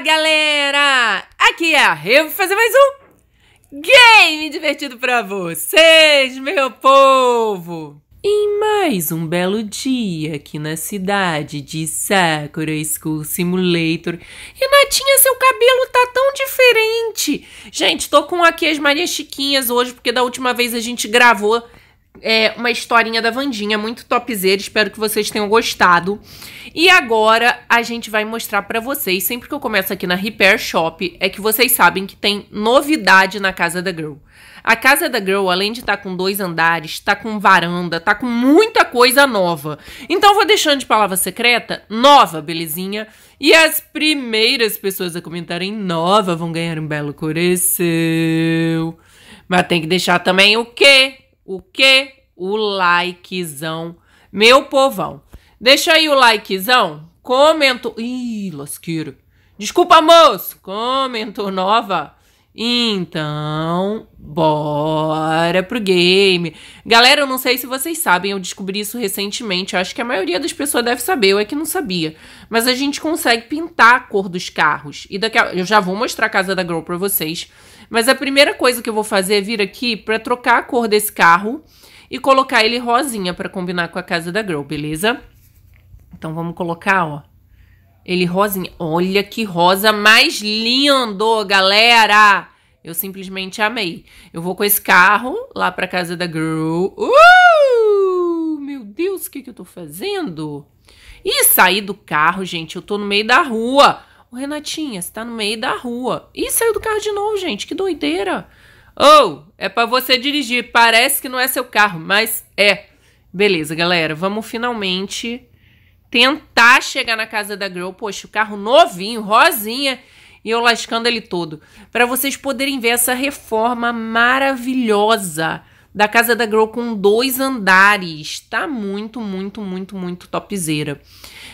galera! Aqui é a Revo vou fazer mais um game divertido para vocês, meu povo! Em mais um belo dia aqui na cidade de Sakura School Simulator, Renatinha, seu cabelo tá tão diferente! Gente, tô com aqui as Maria Chiquinhas hoje, porque da última vez a gente gravou é, uma historinha da Vandinha, muito topzera, espero que vocês tenham gostado. E agora a gente vai mostrar para vocês, sempre que eu começo aqui na Repair Shop, é que vocês sabem que tem novidade na Casa da Girl. A Casa da Girl, além de estar tá com dois andares, está com varanda, está com muita coisa nova. Então vou deixando de palavra secreta, nova, belezinha? E as primeiras pessoas a comentarem nova vão ganhar um belo coração. Mas tem que deixar também o quê? o que? O likezão. Meu povão. Deixa aí o likezão. Comentou. Ih, lasqueira. Desculpa, moço. Comentou nova. Então, bora pro game. Galera, eu não sei se vocês sabem, eu descobri isso recentemente. Eu acho que a maioria das pessoas deve saber, eu é que não sabia. Mas a gente consegue pintar a cor dos carros. E daqui a... eu já vou mostrar a casa da Girl pra vocês. Mas a primeira coisa que eu vou fazer é vir aqui para trocar a cor desse carro e colocar ele rosinha para combinar com a casa da Girl, beleza? Então vamos colocar, ó. Ele rosinha. Olha que rosa mais lindo, galera! Eu simplesmente amei. Eu vou com esse carro lá pra casa da Girl. Uh! Meu Deus, o que, que eu tô fazendo? E saí do carro, gente. Eu tô no meio da rua. Ô, Renatinha, você tá no meio da rua. Ih, saiu do carro de novo, gente. Que doideira. Ou, oh, é para você dirigir. Parece que não é seu carro, mas é. Beleza, galera. Vamos finalmente tentar chegar na casa da girl. Poxa, o carro novinho, rosinha. E eu lascando ele todo. para vocês poderem ver essa reforma maravilhosa da Casa da Grow com dois andares. Tá muito, muito, muito, muito topzeira.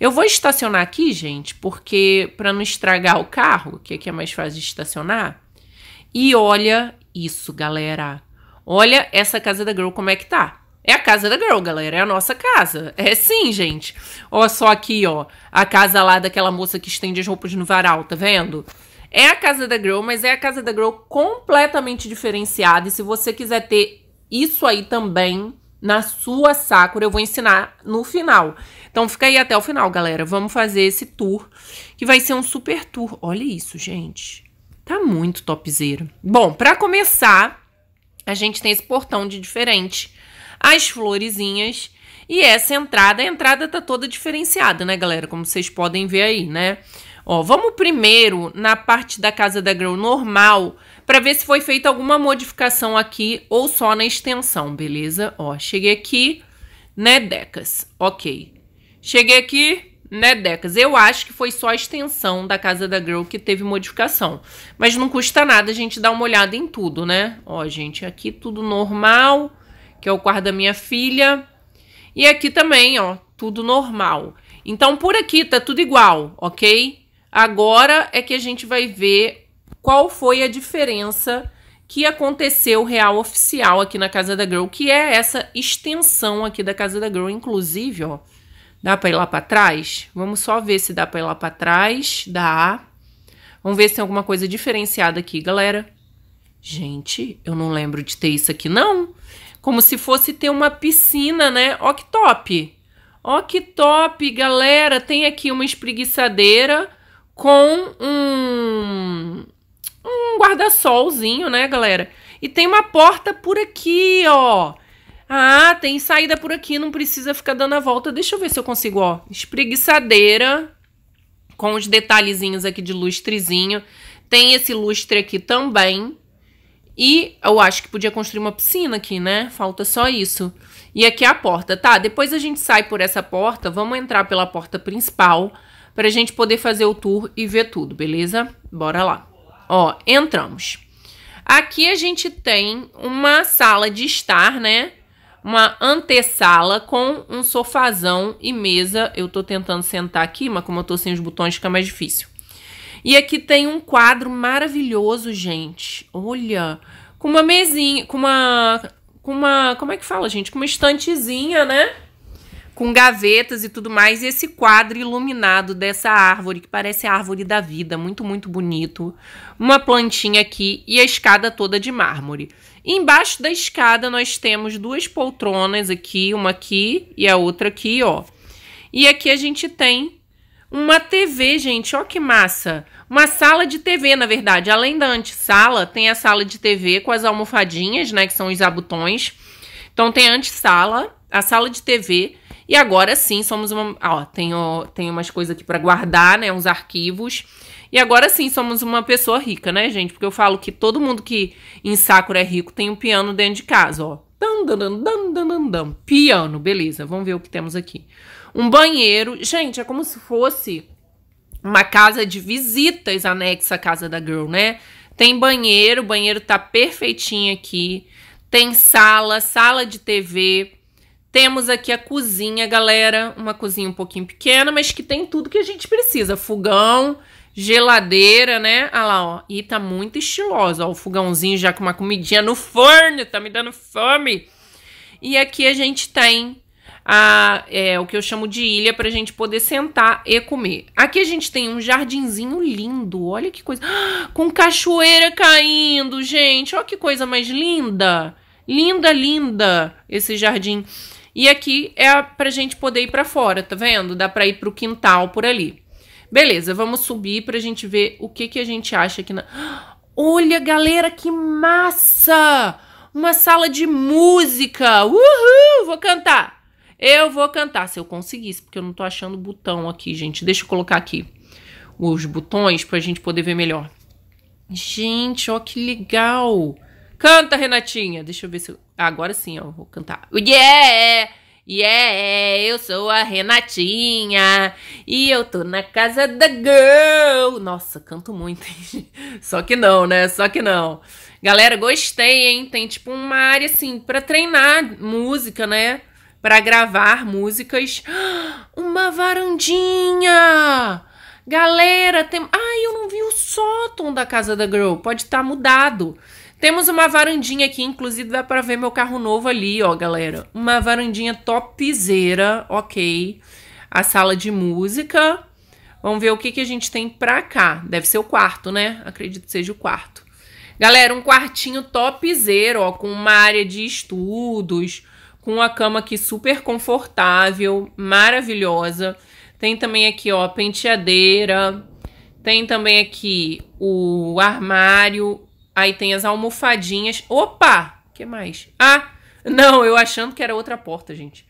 Eu vou estacionar aqui, gente, porque para não estragar o carro, que aqui é mais fácil de estacionar. E olha isso, galera. Olha essa Casa da Grow como é que tá. É a casa da girl, galera. É a nossa casa. É sim, gente. Ó, só aqui, ó. A casa lá daquela moça que estende as roupas no varal, tá vendo? É a casa da girl, mas é a casa da girl completamente diferenciada. E se você quiser ter isso aí também na sua Sakura. Eu vou ensinar no final. Então fica aí até o final, galera. Vamos fazer esse tour, que vai ser um super tour. Olha isso, gente. Tá muito topzeiro. Bom, para começar, a gente tem esse portão de diferente. As florezinhas e essa entrada, a entrada tá toda diferenciada, né, galera? Como vocês podem ver aí, né? Ó, vamos primeiro na parte da casa da Grow normal para ver se foi feita alguma modificação aqui ou só na extensão, beleza? Ó, cheguei aqui, né, Decas? Ok. Cheguei aqui, né, Decas? Eu acho que foi só a extensão da casa da Girl que teve modificação. Mas não custa nada a gente dar uma olhada em tudo, né? Ó, gente, aqui tudo normal, que é o quarto da minha filha. E aqui também, ó, tudo normal. Então, por aqui tá tudo igual, ok? Agora é que a gente vai ver qual foi a diferença que aconteceu real oficial aqui na Casa da Girl, que é essa extensão aqui da Casa da Girl, inclusive, ó. Dá para ir lá para trás? Vamos só ver se dá para ir lá para trás. Dá. Vamos ver se tem alguma coisa diferenciada aqui, galera. Gente, eu não lembro de ter isso aqui não. Como se fosse ter uma piscina, né? Ó que top. Ó que top, galera. Tem aqui uma espreguiçadeira com um, um guarda-solzinho, né, galera? E tem uma porta por aqui, ó. Ah, tem saída por aqui, não precisa ficar dando a volta. Deixa eu ver se eu consigo, ó. Espreguiçadeira com os detalhezinhos aqui de lustrezinho. Tem esse lustre aqui também. E eu acho que podia construir uma piscina aqui, né? Falta só isso. E aqui é a porta, tá? Depois a gente sai por essa porta, vamos entrar pela porta principal para a gente poder fazer o tour e ver tudo, beleza? Bora lá. Ó, entramos. Aqui a gente tem uma sala de estar, né? Uma antessala com um sofazão e mesa. Eu tô tentando sentar aqui, mas como eu tô sem os botões fica mais difícil. E aqui tem um quadro maravilhoso, gente. Olha, com uma mesinha, com uma com uma, como é que fala, gente? Com uma estantezinha, né? com gavetas e tudo mais, e esse quadro iluminado dessa árvore, que parece a árvore da vida, muito, muito bonito. Uma plantinha aqui e a escada toda de mármore. E embaixo da escada nós temos duas poltronas aqui, uma aqui e a outra aqui, ó. E aqui a gente tem uma TV, gente, ó que massa. Uma sala de TV, na verdade. Além da antessala, tem a sala de TV com as almofadinhas, né, que são os abutões. Então tem a antessala, a sala de TV e agora sim somos uma. Ó, tenho, tenho umas coisas aqui para guardar, né? Uns arquivos. E agora sim somos uma pessoa rica, né, gente? Porque eu falo que todo mundo que em Sakura é rico tem um piano dentro de casa, ó. dan dan dan dan dan Piano, beleza. Vamos ver o que temos aqui. Um banheiro. Gente, é como se fosse uma casa de visitas anexa à casa da girl, né? Tem banheiro, o banheiro tá perfeitinho aqui. Tem sala, sala de TV temos aqui a cozinha, galera. Uma cozinha um pouquinho pequena, mas que tem tudo que a gente precisa. Fogão, geladeira, né? Olha ah lá, ó. E tá muito estilosa. Ó, o fogãozinho já com uma comidinha no forno. Tá me dando fome. E aqui a gente tem a, é, o que eu chamo de ilha para a gente poder sentar e comer. Aqui a gente tem um jardinzinho lindo, olha que coisa. Com cachoeira caindo, gente, olha que coisa mais linda. Linda, linda esse jardim. E aqui é pra gente poder ir para fora, tá vendo? Dá para ir pro quintal por ali. Beleza, vamos subir pra gente ver o que que a gente acha aqui na Olha, galera, que massa! Uma sala de música. Uhul, vou cantar. Eu vou cantar se eu conseguisse, porque eu não tô achando o botão aqui, gente. Deixa eu colocar aqui os botões pra gente poder ver melhor. Gente, ó que legal. Canta, Renatinha. Deixa eu ver se eu... Agora sim, ó, vou cantar. Yeah! Yeah, eu sou a Renatinha e eu tô na casa da girl. Nossa, canto muito, hein? Só que não, né? Só que não. Galera, gostei, hein? Tem tipo uma área assim para treinar música, né? Para gravar músicas. Uma varandinha. Galera, tem Ai, eu não vi o sótão da casa da girl. Pode estar tá mudado. Temos uma varandinha aqui, inclusive dá para ver meu carro novo ali, ó, galera. Uma varandinha topzeira, ok. A sala de música. Vamos ver o que, que a gente tem pra cá. Deve ser o quarto, né? Acredito que seja o quarto. Galera, um quartinho topzeiro, ó, com uma área de estudos, com uma cama aqui super confortável, maravilhosa. Tem também aqui, ó, penteadeira. Tem também aqui o armário Aí tem as almofadinhas. Opa! que mais? Ah, não, eu achando que era outra porta, gente.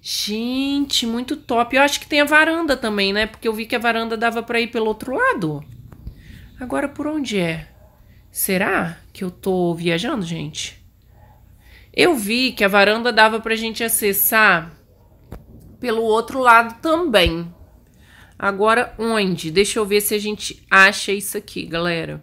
Gente, muito top. Eu acho que tem a varanda também, né? Porque eu vi que a varanda dava para ir pelo outro lado. Agora por onde é? Será que eu tô viajando, gente? Eu vi que a varanda dava pra gente acessar pelo outro lado também. Agora onde? Deixa eu ver se a gente acha isso aqui, galera.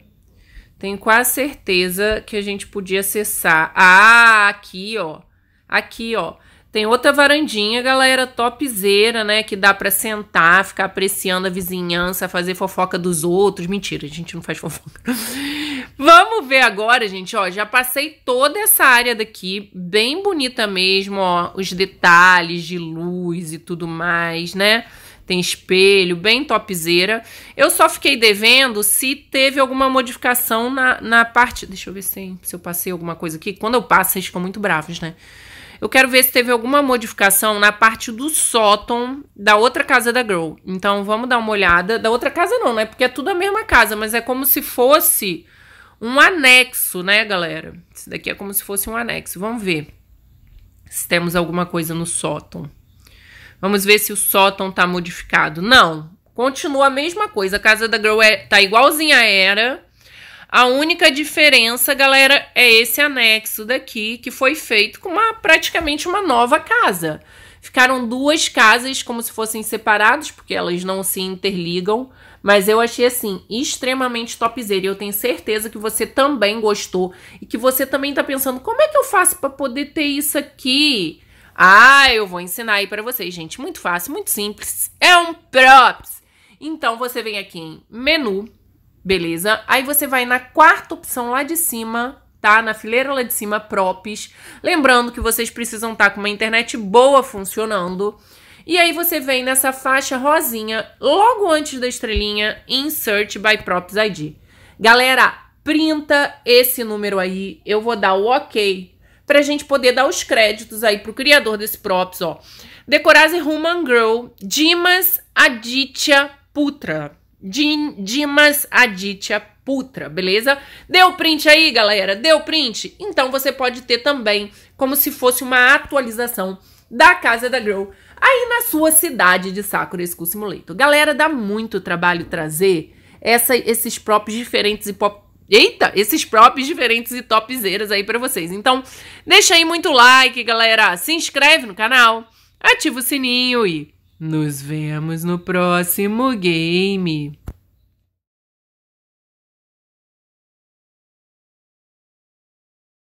Tenho quase certeza que a gente podia acessar. Ah, aqui, ó. Aqui, ó. Tem outra varandinha, galera, topzeira, né? Que dá para sentar, ficar apreciando a vizinhança, fazer fofoca dos outros. Mentira, a gente não faz fofoca. Vamos ver agora, gente, ó. Já passei toda essa área daqui, bem bonita mesmo, ó. Os detalhes de luz e tudo mais, né? tem espelho, bem topzeira. Eu só fiquei devendo se teve alguma modificação na, na parte... Deixa eu ver se, se eu passei alguma coisa aqui. Quando eu passo, vocês ficam muito bravos, né? Eu quero ver se teve alguma modificação na parte do sótão da outra casa da Girl. Então vamos dar uma olhada. Da outra casa não, né? Porque é tudo a mesma casa, mas é como se fosse um anexo, né, galera? Isso daqui é como se fosse um anexo. Vamos ver se temos alguma coisa no sótão. Vamos ver se o sótão tá modificado. Não, continua a mesma coisa. A casa da Girl é, tá igualzinha a era. A única diferença, galera, é esse anexo daqui que foi feito com uma praticamente uma nova casa. Ficaram duas casas como se fossem separadas, porque elas não se interligam. Mas eu achei assim, extremamente topzera. E eu tenho certeza que você também gostou. E que você também tá pensando, como é que eu faço para poder ter isso aqui? Ah, eu vou ensinar aí para vocês, gente. Muito fácil, muito simples. É um props. Então você vem aqui em menu, beleza? Aí você vai na quarta opção lá de cima, tá? Na fileira lá de cima, props. Lembrando que vocês precisam estar tá com uma internet boa funcionando. E aí você vem nessa faixa rosinha, logo antes da estrelinha, Insert by Props ID. Galera, printa esse número aí, eu vou dar o OK para a gente poder dar os créditos aí pro criador desse props, ó. Decorase Human Girl, Dimas Aditya Putra. Din, Dimas Aditya Putra, beleza? Deu print aí, galera? Deu print? Então você pode ter também como se fosse uma atualização da Casa da Girl aí na sua cidade de Sakura School Simulator. Galera, dá muito trabalho trazer essa, esses props diferentes e Eita, esses props diferentes e topzeiras aí para vocês. Então, deixa aí muito like, galera. Se inscreve no canal, ativa o sininho e nos vemos no próximo game.